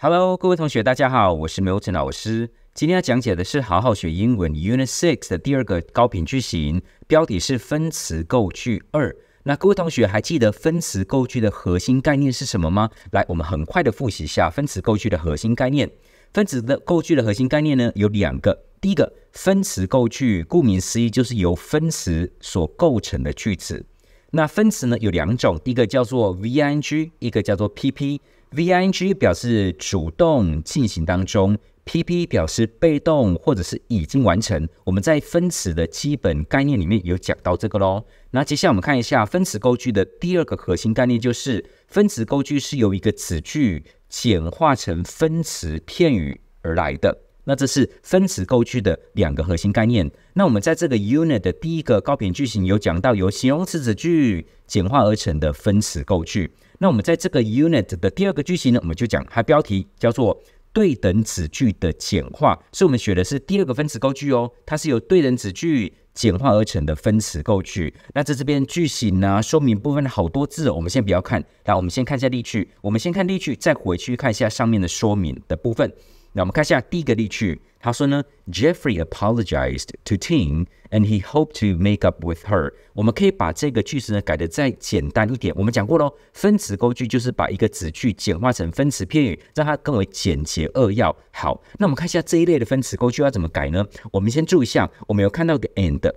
Hello，各位同学，大家好，我是 Milton 老师。今天要讲解的是好好学英文 Unit Six 的第二个高频句型，标题是分词构句二。那各位同学还记得分词构句的核心概念是什么吗？来，我们很快的复习一下分词构句的核心概念。分词的构句的核心概念呢，有两个。第一个，分词构句，顾名思义就是由分词所构成的句子。那分词呢，有两种，第一个叫做 V I G，一个叫做 P P。V I N G 表示主动进行当中，P P 表示被动或者是已经完成。我们在分词的基本概念里面有讲到这个喽。那接下来我们看一下分词构句的第二个核心概念，就是分词构句是由一个词句简化成分词片语而来的。那这是分词构句的两个核心概念。那我们在这个 unit 的第一个高频句型有讲到由形容词词句简化而成的分词构句。那我们在这个 unit 的第二个句型呢，我们就讲它标题叫做对等子句的简化，所以我们学的是第二个分词构句哦，它是由对等子句简化而成的分词构句。那在这边句型呢，说明部分好多字，我们先不要看，来我们先看一下例句，我们先看例句，再回去看一下上面的说明的部分。那我们看一下第一个例句，他说呢，Jeffrey apologized to Ting and he hoped to make up with her。我们可以把这个句子呢改的再简单一点。我们讲过了，分词构句就是把一个子句简化成分词片语，让它更为简洁扼要。好，那我们看一下这一类的分词构句要怎么改呢？我们先注意一下，我们有看到个 and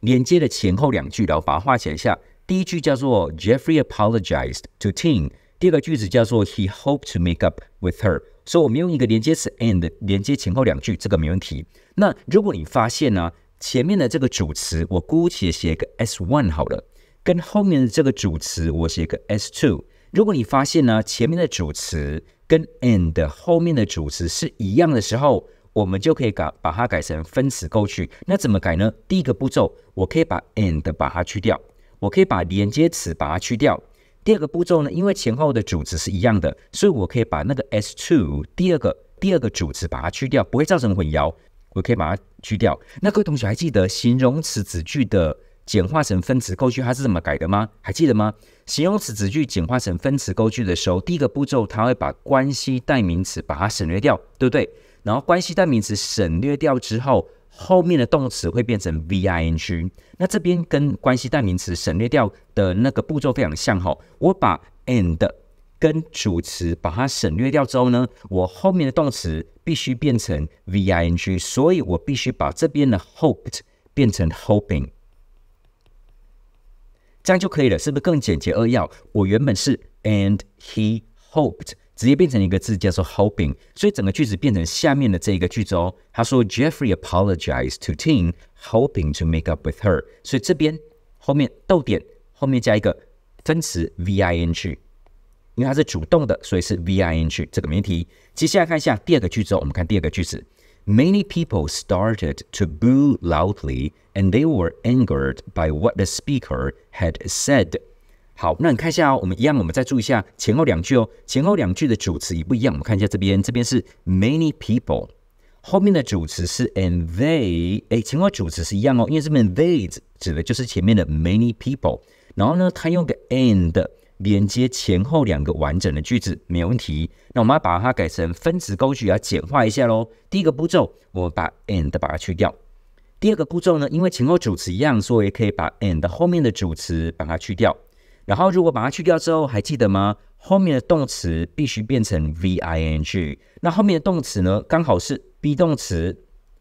连接的前后两句，然后把它画起来。下第一句叫做 Jeffrey apologized to Ting，第二个句子叫做 He hoped to make up with her。所以，我们用一个连接词 and 连接前后两句，这个没问题。那如果你发现呢，前面的这个主词，我姑且写个 s one 好了，跟后面的这个主词，我写个 s two。如果你发现呢，前面的主词跟 and 后面的主词是一样的时候，我们就可以改，把它改成分词构去。那怎么改呢？第一个步骤，我可以把 and 把它去掉，我可以把连接词把它去掉。第二个步骤呢，因为前后的主词是一样的，所以我可以把那个 S two 第二个第二个主词把它去掉，不会造成混淆，我可以把它去掉。那各位同学还记得形容词子句的简化成分词构句它是怎么改的吗？还记得吗？形容词子句简化成分词构句的时候，第一个步骤它会把关系代名词把它省略掉，对不对？然后关系代名词省略掉之后。后面的动词会变成 v i n g，那这边跟关系代名词省略掉的那个步骤非常像哈。我把 and 跟主词把它省略掉之后呢，我后面的动词必须变成 v i n g，所以我必须把这边的 hoped 变成 hoping，这样就可以了，是不是更简洁扼要？我原本是 and he hoped。直接变成一个字叫做 hoping，所以整个句子变成下面的这一个句子哦。他说 Jeffrey apologized to Tim hoping to make up with her。所以这边后面逗点后面加一个分词 v i n g，因为它是主动的，所以是 v i n g，这个没题。接下来看一下第二个句子、哦，我们看第二个句子。Many people started to boo loudly, and they were angered by what the speaker had said. 好，那你看一下哦。我们一样，我们再注意一下前后两句哦。前后两句的主词也不一样。我们看一下这边，这边是 many people，后面的主词是 and they。哎，前后主词是一样哦，因为这边 they 指的就是前面的 many people。然后呢，它用个 and 连接前后两个完整的句子，没有问题。那我们要把它改成分词构句，要简化一下喽。第一个步骤，我们把 and 把它去掉。第二个步骤呢，因为前后主词一样，所以也可以把 and 后面的主词把它去掉。然后，如果把它去掉之后，还记得吗？后面的动词必须变成 v i n g。那后面的动词呢？刚好是 be 动词。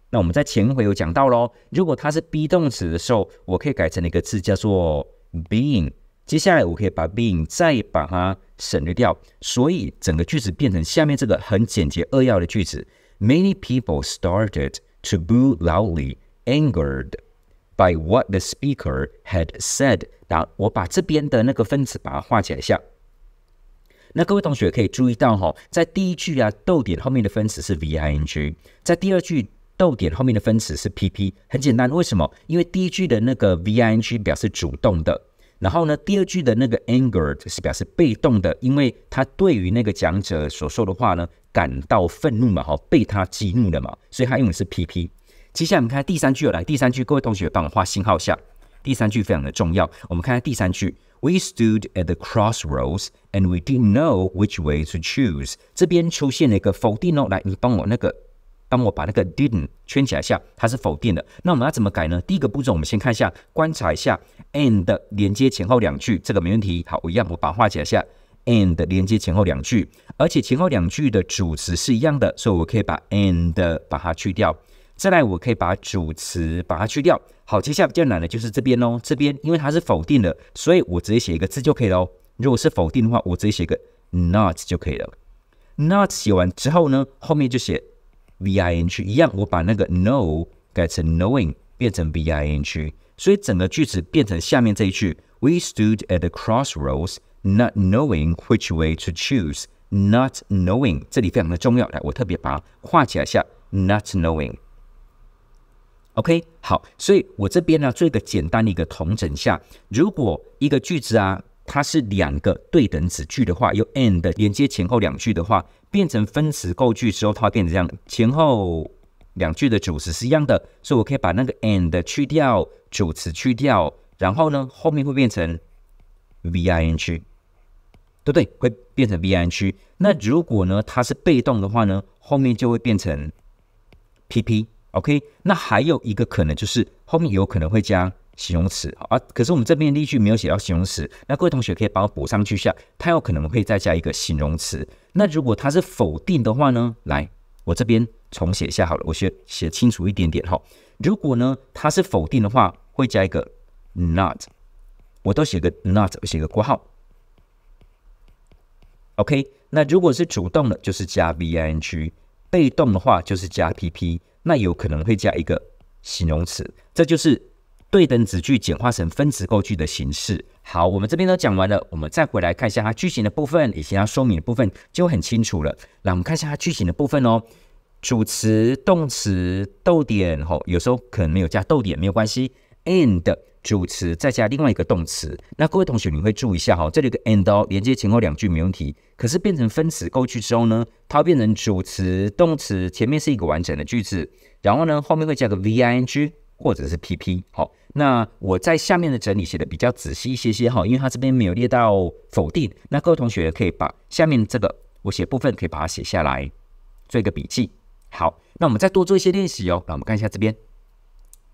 那我们在前回有讲到喽，如果它是 be 动词的时候，我可以改成一个字叫做 being。接下来，我可以把 being 再把它省略掉，所以整个句子变成下面这个很简洁扼要的句子：Many people started to boo loudly, angered by what the speaker had said. 然后我把这边的那个分词把它画起来下。那各位同学可以注意到哈，在第一句啊逗点后面的分词是 V I N G，在第二句逗点后面的分词是 P P。很简单，为什么？因为第一句的那个 V I N G 表示主动的，然后呢，第二句的那个 angered 是表示被动的，因为他对于那个讲者所说的话呢感到愤怒嘛，哈，被他激怒了嘛，所以他用的是 P P。接下来我们看第三句来，第三句各位同学帮我画星号下。第三句非常的重要，我们看下第三句。We stood at the crossroads and we didn't know which way to choose。这边出现了一个否定哦，来，你帮我那个，帮我把那个 didn't 圈起来一下，它是否定的。那我们要怎么改呢？第一个步骤，我们先看一下，观察一下 and 连接前后两句，这个没问题。好，我一样，我把画起来。and 连接前后两句，而且前后两句的主词是一样的，所以我可以把 and 把它去掉。再来，我可以把主词把它去掉。好，接下来比较难的就是这边哦，这边因为它是否定的，所以我直接写一个字就可以了哦。如果是否定的话，我直接写个 not 就可以了。not 写完之后呢，后面就写 v i n g，一样，我把那个 know 改成 knowing，变成 v i n g，所以整个句子变成下面这一句：We stood at the crossroads, not knowing which way to choose. Not knowing，这里非常的重要，来，我特别把它画起来一下。Not knowing。OK，好，所以我这边呢做一个简单的一个统整下。如果一个句子啊，它是两个对等子句的话，用 and 连接前后两句的话，变成分词构句之后，它会变成这样，前后两句的主词是一样的，所以我可以把那个 and 去掉，主词去掉，然后呢后面会变成 ving，对不对，会变成 ving。那如果呢它是被动的话呢，后面就会变成 pp。OK，那还有一个可能就是后面有可能会加形容词啊，可是我们这边例句没有写到形容词，那各位同学可以帮我补上去一下，它有可能会再加一个形容词。那如果它是否定的话呢？来，我这边重写一下好了，我写写清楚一点点哈。如果呢它是否定的话，会加一个 not，我都写个 not，我写个括号。OK，那如果是主动的，就是加 V I N G。被动的话就是加 P P，那有可能会加一个形容词，这就是对等子句简化成分词构句的形式。好，我们这边都讲完了，我们再回来看一下它句型的部分以及它说明的部分就很清楚了。那我们看一下它句型的部分哦，主词、动词、逗点，吼，有时候可能没有加逗点，没有关系。and 主词再加另外一个动词，那各位同学你会注意一下哈，这里有个 and 哦，连接前后两句没问题，可是变成分词过去之后呢，它变成主词动词，前面是一个完整的句子，然后呢后面会加个 v i n g 或者是 p p，好，那我在下面的整理写的比较仔细一些些哈，因为它这边没有列到否定，那各位同学可以把下面这个我写部分可以把它写下来做一个笔记，好，那我们再多做一些练习哦，那我们看一下这边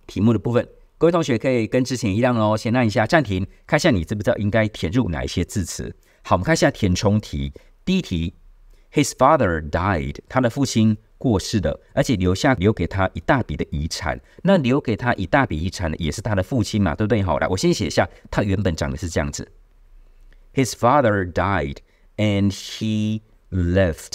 题目的部分。各位同学可以跟之前一样哦，先按一下暂停，看一下你知不知道应该填入哪一些字词。好，我们看一下填充题。第一题，His father died，他的父亲过世了，而且留下留给他一大笔的遗产。那留给他一大笔遗产的也是他的父亲嘛，对不对？好，来，我先写下他原本讲的是这样子：His father died and he left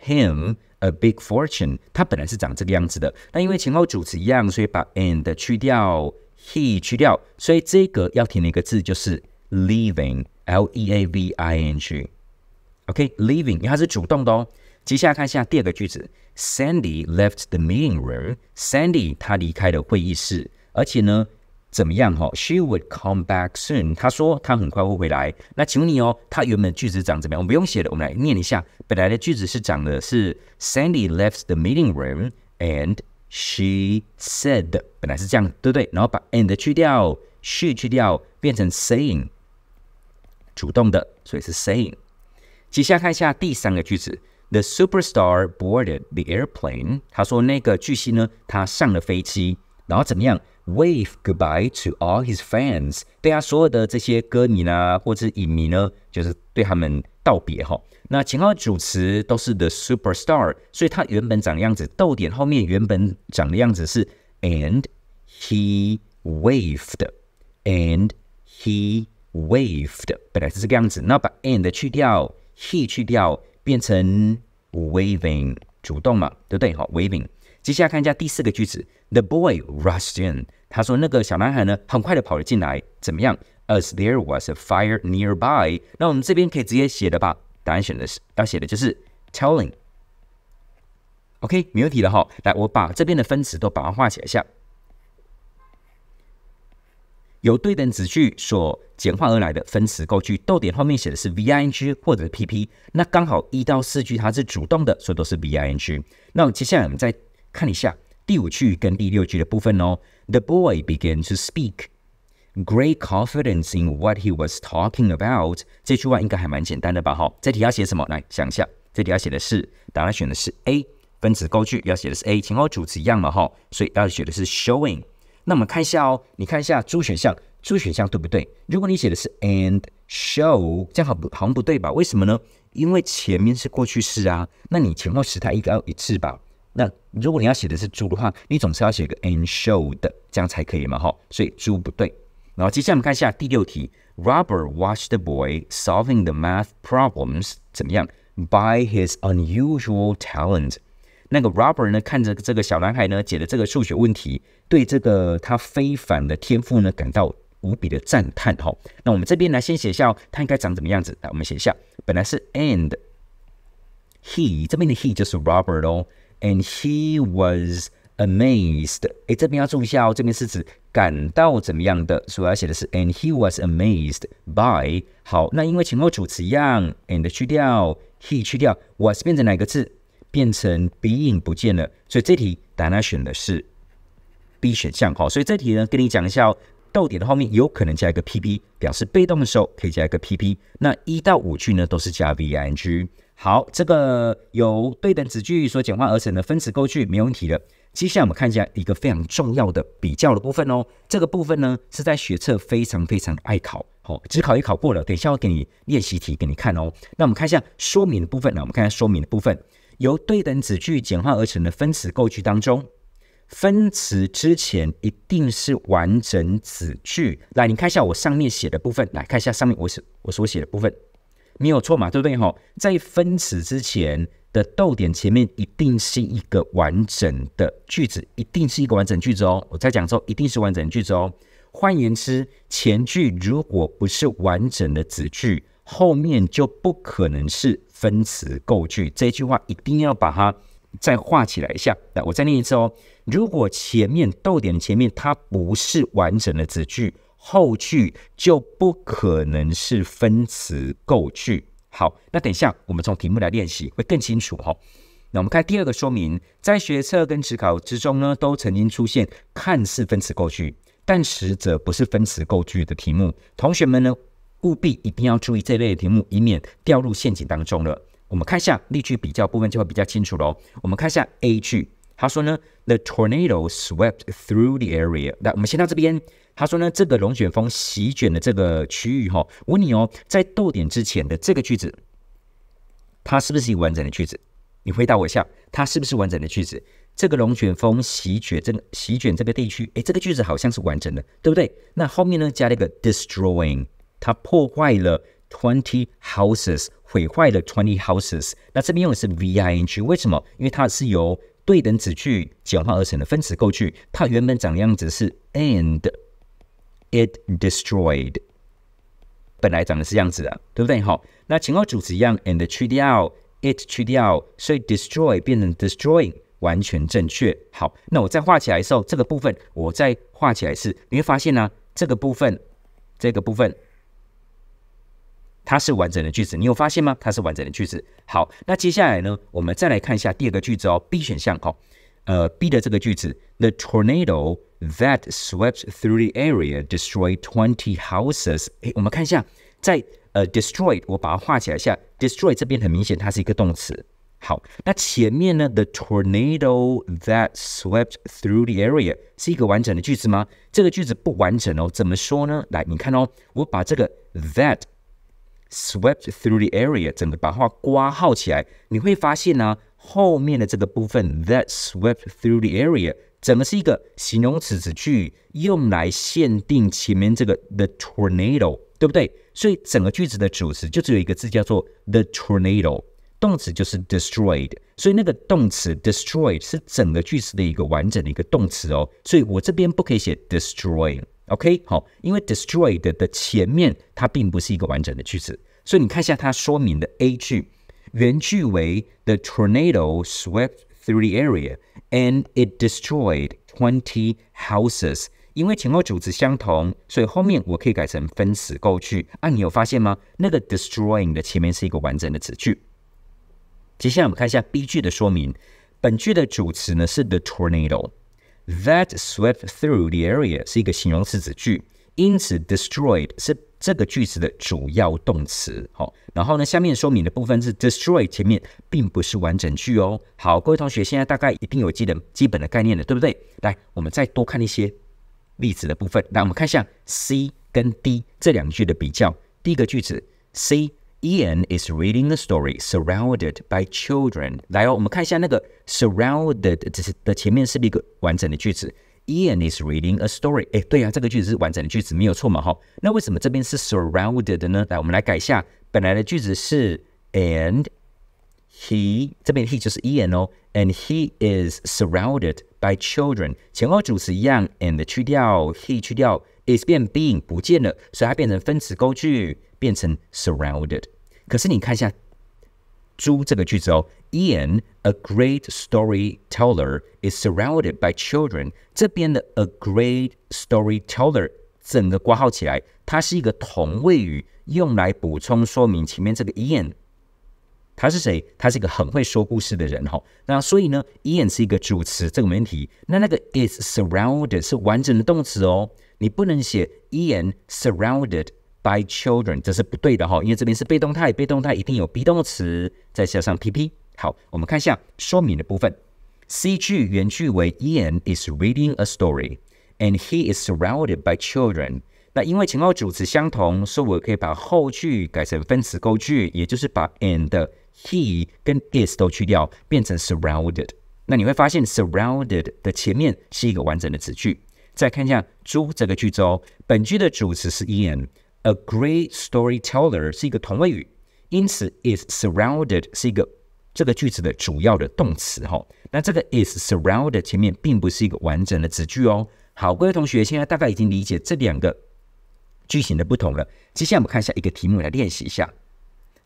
him。A big fortune，它本来是长这个样子的。那因为前后主词一样，所以把 and 去掉，he 去掉，所以这个要填的一个字就是 leaving，l e a v i n g。OK，leaving，因为它是主动的哦。接下来看一下第二个句子，Sandy left the meeting room。Sandy 他离开了会议室，而且呢。怎么样哈、哦、？She would come back soon。她说她很快会回来。那请问你哦，她原本句子长怎么样？我们不用写了，我们来念一下。本来的句子是长的是 Sandy left the meeting room and she said，本来是这样，对不对？然后把 and 去掉，she 去掉，变成 saying，主动的，所以是 saying。接下来看一下第三个句子，The superstar boarded the airplane。他说那个巨星呢，他上了飞机，然后怎么样？Wave goodbye to all his fans，对啊，所有的这些歌迷呢，或者影迷呢，就是对他们道别哈。那前后主持都是 the superstar，所以他原本长的样子，逗点后面原本长的样子是 and he waved，and he waved，本来是这个样子。那把 and 去掉，he 去掉，变成 waving，主动嘛，对不对？好 w a v i n g 接下来看一下第四个句子，The boy rushed in。他说那个小男孩呢，很快的跑了进来。怎么样？As there was a fire nearby。那我们这边可以直接写的吧？答案选的是要写的就是 telling。OK，没问题了哈。来，我把这边的分词都把它画起来一下。由对等子句所简化而来的分词构句，逗点后面写的是 V I N G 或者 P P。那刚好一到四句它是主动的，所以都是 V I N G。那接下来我们再。看一下第五句跟第六句的部分哦。The boy began to speak, great confidence in what he was talking about。这句话应该还蛮简单的吧？哈，这题要写什么？来想一下，这题要写的是，答案选的是 A。分词高句要写的是 A，前后主词一样嘛？哈，所以要写的是 showing。那我们看一下哦，你看一下主选项，主选项对不对？如果你写的是 and show，这样好好像不对吧？为什么呢？因为前面是过去式啊，那你前后时态应该要一致吧。那如果你要写的是猪的话，你总是要写个 and show 的，这样才可以嘛，哈。所以猪不对。然后接下来我们看一下第六题。Robert watched the boy solving the math problems，怎么样？By his unusual talent。那个 Robert 呢，看着这个小男孩呢，解的这个数学问题，对这个他非凡的天赋呢，感到无比的赞叹，哈。那我们这边来先写一下，他应该长怎么样子？来，我们写一下。本来是 and he，这边的 he 就是 Robert 哦。And he was amazed. 哎，这边要注意一下哦，这边是指感到怎么样的，所以要写的是 And he was amazed by. 好，那因为前后主词一样，and 去掉，he 去掉，was 变成哪个字？变成 being 不见了。所以这题答案选的是 B 选项。好，所以这题呢，跟你讲一下哦，到点的后面有可能加一个 PP 表示被动的时候，可以加一个 PP。那一到五句呢，都是加 V I N G。好，这个由对等子句所简化而成的分词构句没有问题了。接下来我们看一下一个非常重要的比较的部分哦。这个部分呢是在学测非常非常爱考，好，只考一考过了。等一下我给你练习题给你看哦。那我们看一下说明的部分呢？我们看一下说明的部分，由对等子句简化而成的分词构句当中，分词之前一定是完整子句。来，你看一下我上面写的部分，来看一下上面我所我所写的部分。没有错嘛，对不对？哈，在分词之前的逗点前面一定是一个完整的句子，一定是一个完整句子哦。我在讲之后一定是完整句子哦。换言之，前句如果不是完整的子句，后面就不可能是分词构句。这句话一定要把它再画起来一下。来，我再念一次哦。如果前面逗点前面它不是完整的子句。后句就不可能是分词构句。好，那等一下我们从题目来练习会更清楚哈。那我们看第二个说明，在学测跟职考之中呢，都曾经出现看似分词构句，但实则不是分词构句的题目。同学们呢，务必一定要注意这类的题目，以免掉入陷阱当中了。我们看一下例句比较部分就会比较清楚喽。我们看一下 A 句，他说呢，The tornado swept through the area。那我们先到这边。他说呢，这个龙卷风席卷的这个区域哈，问你哦，在逗点之前的这个句子，它是不是一个完整的句子？你回答我一下，它是不是完整的句子？这个龙卷风席卷这个席卷这个地区，诶，这个句子好像是完整的，对不对？那后面呢加了一个 destroying，它破坏了 twenty houses，毁坏了 twenty houses。那这边用的是 VING，为什么？因为它是由对等子句简化而成的分词构句，它原本长的样子是 and。It destroyed，本来长得是这样子的，对不对？好，那前后主词一样，and 去掉，it 去掉，所以 destroy 变成 destroying，完全正确。好，那我再画起来的时候，这个部分我再画起来是，你会发现呢，这个部分，这个部分，它是完整的句子。你有发现吗？它是完整的句子。好，那接下来呢，我们再来看一下第二个句子哦。B 选项哦，呃，B 的这个句子，the tornado。that swept through the area, destroyed twenty houses。诶，我们看一下，在呃 destroyed，我把它画起来一下。destroy 这边很明显，它是一个动词。好，那前面呢？The tornado that swept through the area 是一个完整的句子吗？这个句子不完整哦。怎么说呢？来，你看哦，我把这个 that swept through the area 整个把它刮号起来，你会发现呢、啊，后面的这个部分 that swept through the area 整个是一个形容词短句，用来限定前面这个 the tornado，对不对？所以整个句子的主词就只有一个字，叫做 the tornado。动词就是 destroyed，所以那个动词 destroyed 是整个句子的一个完整的一个动词哦。所以我这边不可以写 destroying，OK？好，因为 destroyed 的前面它并不是一个完整的句子，所以你看一下它说明的 A 句原句为 the tornado swept。through the area, and it destroyed twenty houses. 因为前后主词相同，所以后面我可以改成分词构句。啊，你有发现吗？那个 destroying 的前面是一个完整的词句。接下来我们看一下 B 句的说明。本句的主词呢是 the tornado that swept through the area，是一个形容词子句，因此 destroyed 是这个句子的主要动词，好，然后呢，下面说明的部分是 destroy，前面并不是完整句哦。好，各位同学现在大概一定有记得基本的概念了，对不对？来，我们再多看一些例子的部分。来，我们看一下 C 跟 D 这两句的比较。第一个句子 C Ian is reading the story surrounded by children。来哦，我们看一下那个 surrounded 的的前面是一个完整的句子。Ian is reading a story。哎，对啊，这个句子是完整的句子，没有错嘛，哈。那为什么这边是 surrounded 呢？来，我们来改一下，本来的句子是 and he，这边 he 就是 Ian 哦，and he is surrounded by children。前后主词一样，and 去掉 he 去掉，is 变 being 不见了，所以它变成分词构句，变成 surrounded。可是你看一下。猪这个句子哦 Ian, a great storyteller, is surrounded by children. 这边的 a great storyteller 整个括号起来，它是一个同位语，用来补充说明前面这个 Ian。他是谁？他是一个很会说故事的人哈。那所以呢，Ian 是一个主词，这个没问题。那那个 is surrounded 是完整的动词哦，你不能写 Ian surrounded by children，这是不对的哈，因为这边是被动态，被动态一定有 be 动词再加上 PP。好，我们看一下说明的部分。C 句原句为 Ian is reading a story and he is surrounded by children。那因为前后主词相同，所以我可以把后句改成分词构句，也就是把 and、he 跟 is 都去掉，变成 surrounded。那你会发现 surrounded 的前面是一个完整的子句。再看一下猪这个句子哦，本句的主词是 Ian，a great storyteller 是一个同位语，因此 is surrounded 是一个这个句子的主要的动词，哈，那这个 is surrounded 前面并不是一个完整的子句哦。好，各位同学，现在大概已经理解这两个句型的不同了。接下来我们看一下一个题目来练习一下。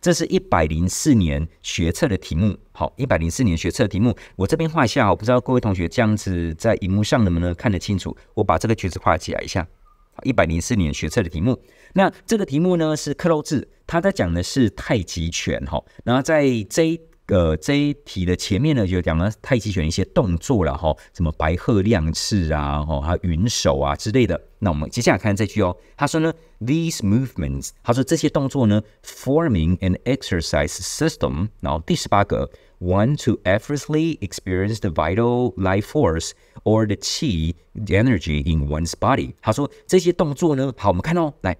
这是一百零四年学测的题目，好，一百零四年学测的题目，我这边画一下。我不知道各位同学这样子在荧幕上能不能看得清楚。我把这个句子画起来一下。好，一百零四年学测的题目，那这个题目呢是克洛字，他在讲的是太极拳，哈，然后在这一。呃，这一题的前面呢，就讲了太极拳一些动作了哈，什么白鹤亮翅啊，哈，还有云手啊之类的。那我们接下来看这句哦，他说呢，these movements，他说这些动作呢，forming an exercise system，然后第十八个，one to effortlessly experience the vital life force or the qi，the energy in one's body。他说这些动作呢，好，我们看哦，来，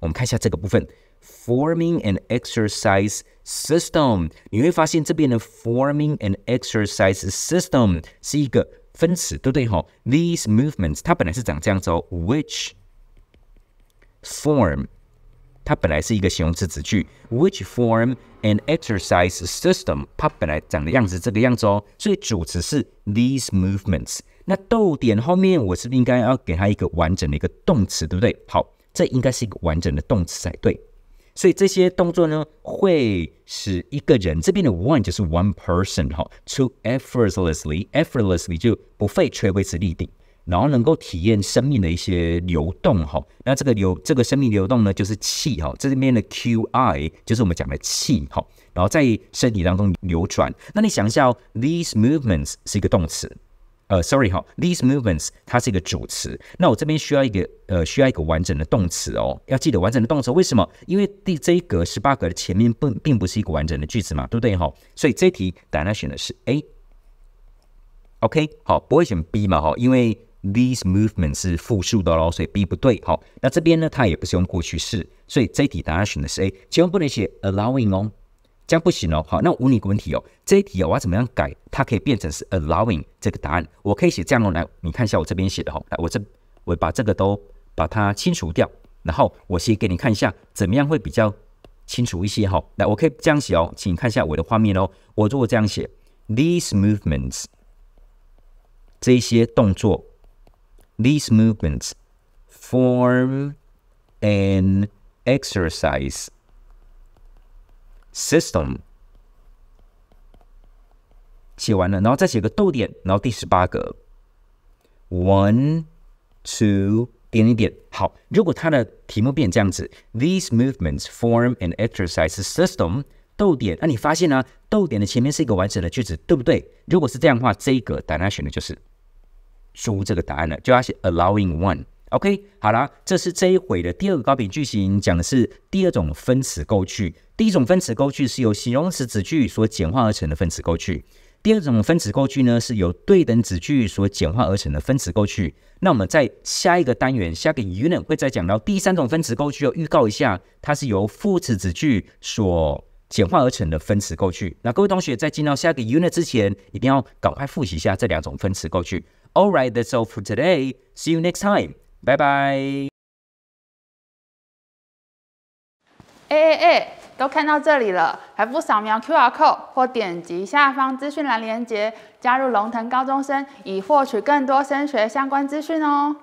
我们看一下这个部分。Forming a n exercise system，你会发现这边的 forming a n exercise system 是一个分词，对不对？哈，These movements 它本来是长这样子哦。Which form？它本来是一个形容词词句，Which form a n exercise system？它本来长的样子这个样子哦。所以主词是 these movements。那逗点后面我是不是应该要给它一个完整的一个动词，对不对？好，这应该是一个完整的动词才对。所以这些动作呢，会使一个人这边的 one 就是 one person 哈，to effortlessly effortlessly 就不费吹灰之力的，然后能够体验生命的一些流动哈。那这个流这个生命流动呢，就是气哈，这边的 qi 就是我们讲的气哈，然后在身体当中流转。那你想一下，these movements 是一个动词。呃，sorry 哈，these movements 它是一个主词，那我这边需要一个呃需要一个完整的动词哦，要记得完整的动词。为什么？因为第这一格十八格的前面并并不是一个完整的句子嘛，对不对哈？所以这题答案选的是 A。OK，好，不会选 B 嘛哈？因为 these movements 是复数的喽，所以 B 不对。好，那这边呢，它也不是用过去式，所以这题答案选的是 A。千万不能写 allowing。这样不行哦，好，那我问你一个问题哦，这一题哦，我要怎么样改？它可以变成是 allowing 这个答案，我可以写这样哦，来，你看一下我这边写的哈，来，我这我把这个都把它清除掉，然后我先给你看一下，怎么样会比较清楚一些哈，来，我可以这样写哦，请你看一下我的画面哦，我如果这样写，these movements，这些动作，these movements form an exercise。System 写完了，然后再写个逗点，然后第十八个，one two 点一点，好。如果它的题目变这样子，These movements form an exercise system 逗点，那你发现呢？逗点的前面是一个完整的句子，对不对？如果是这样的话，这个答案选的就是出这个答案了，就要写 allowing one。OK，好啦，这是这一回的第二个高频句型，讲的是第二种分词构句。第一种分词构句是由形容词子句所简化而成的分词构句。第二种分词构句呢，是由对等子句所简化而成的分词构句。那我们在下一个单元、下个 unit 会再讲到第三种分词构句要预告一下，它是由副词子句所简化而成的分词构句。那各位同学在进到下个 unit 之前，一定要赶快复习一下这两种分词构句。All right, that's all for today. See you next time. 拜拜！哎哎哎，都看到这里了，还不扫描 QR code 或点击下方资讯栏链接，加入龙腾高中生，以获取更多升学相关资讯哦！